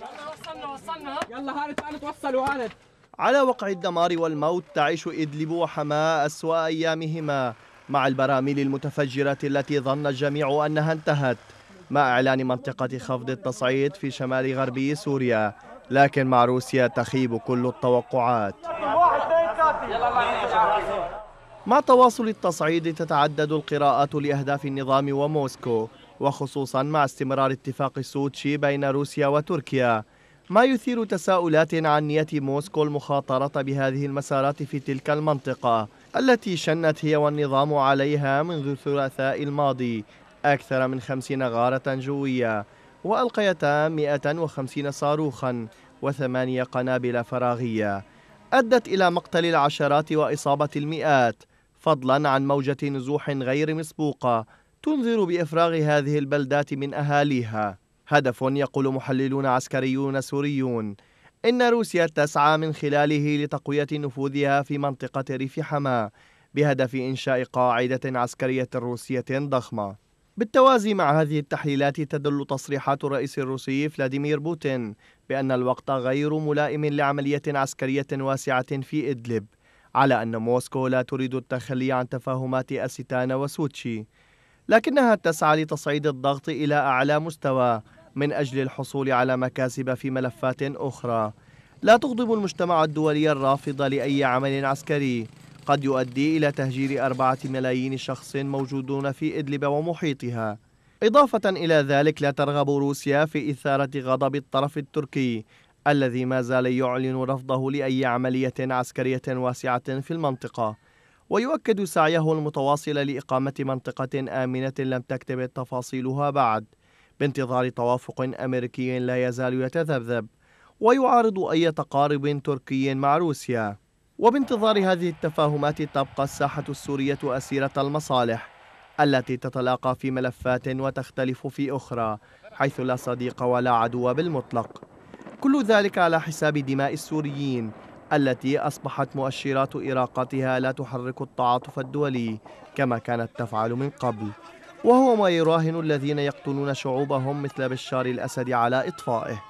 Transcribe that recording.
يلا وصلنا وصلنا يلا هانت هانت وصلوا هانت على وقع الدمار والموت تعيش إدلب وحماة أسوأ أيامهما مع البراميل المتفجرة التي ظن الجميع أنها انتهت مع إعلان منطقة خفض التصعيد في شمال غربي سوريا لكن مع روسيا تخيب كل التوقعات مع تواصل التصعيد تتعدد القراءات لأهداف النظام وموسكو وخصوصا مع استمرار اتفاق السوتشي بين روسيا وتركيا ما يثير تساؤلات عن نية موسكو المخاطرة بهذه المسارات في تلك المنطقة التي شنت هي والنظام عليها منذ الثلاثاء الماضي أكثر من خمسين غارة جوية وألقيتا 150 صاروخا وثمانية قنابل فراغية أدت إلى مقتل العشرات وإصابة المئات فضلا عن موجة نزوح غير مسبوقة تنذر بإفراغ هذه البلدات من أهاليها هدف يقول محللون عسكريون سوريون إن روسيا تسعى من خلاله لتقوية نفوذها في منطقة ريف حماة بهدف إنشاء قاعدة عسكرية روسية ضخمة. بالتوازي مع هذه التحليلات تدل تصريحات الرئيس الروسي فلاديمير بوتين بأن الوقت غير ملائم لعملية عسكرية واسعة في إدلب، على أن موسكو لا تريد التخلي عن تفاهمات أستانا وسوتشي، لكنها تسعى لتصعيد الضغط إلى أعلى مستوى من أجل الحصول على مكاسب في ملفات أخرى لا تغضب المجتمع الدولي الرافض لأي عمل عسكري قد يؤدي إلى تهجير أربعة ملايين شخص موجودون في إدلب ومحيطها إضافة إلى ذلك لا ترغب روسيا في إثارة غضب الطرف التركي الذي ما زال يعلن رفضه لأي عملية عسكرية واسعة في المنطقة ويؤكد سعيه المتواصل لإقامة منطقة آمنة لم تكتمل تفاصيلها بعد بانتظار توافق أمريكي لا يزال يتذبذب ويعارض أي تقارب تركي مع روسيا وبانتظار هذه التفاهمات تبقى الساحة السورية أسيرة المصالح التي تتلاقى في ملفات وتختلف في أخرى حيث لا صديق ولا عدو بالمطلق كل ذلك على حساب دماء السوريين التي أصبحت مؤشرات إراقتها لا تحرك التعاطف الدولي كما كانت تفعل من قبل وهو ما يراهن الذين يقتلون شعوبهم مثل بشار الأسد على إطفائه